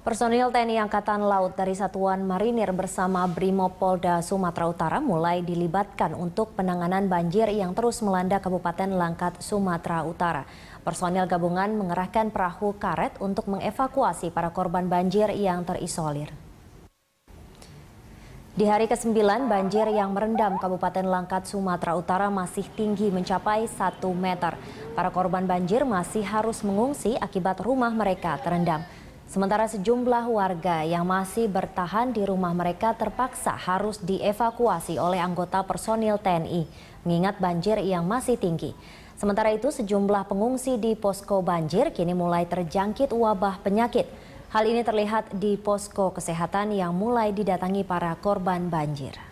Personil TNI Angkatan Laut dari Satuan Marinir bersama Brimopolda Sumatera Utara mulai dilibatkan untuk penanganan banjir yang terus melanda Kabupaten Langkat, Sumatera Utara. Personil gabungan mengerahkan perahu karet untuk mengevakuasi para korban banjir yang terisolir. Di hari ke-9, banjir yang merendam Kabupaten Langkat, Sumatera Utara masih tinggi mencapai 1 meter. Para korban banjir masih harus mengungsi akibat rumah mereka terendam. Sementara sejumlah warga yang masih bertahan di rumah mereka terpaksa harus dievakuasi oleh anggota personil TNI, mengingat banjir yang masih tinggi. Sementara itu sejumlah pengungsi di posko banjir kini mulai terjangkit wabah penyakit. Hal ini terlihat di posko kesehatan yang mulai didatangi para korban banjir.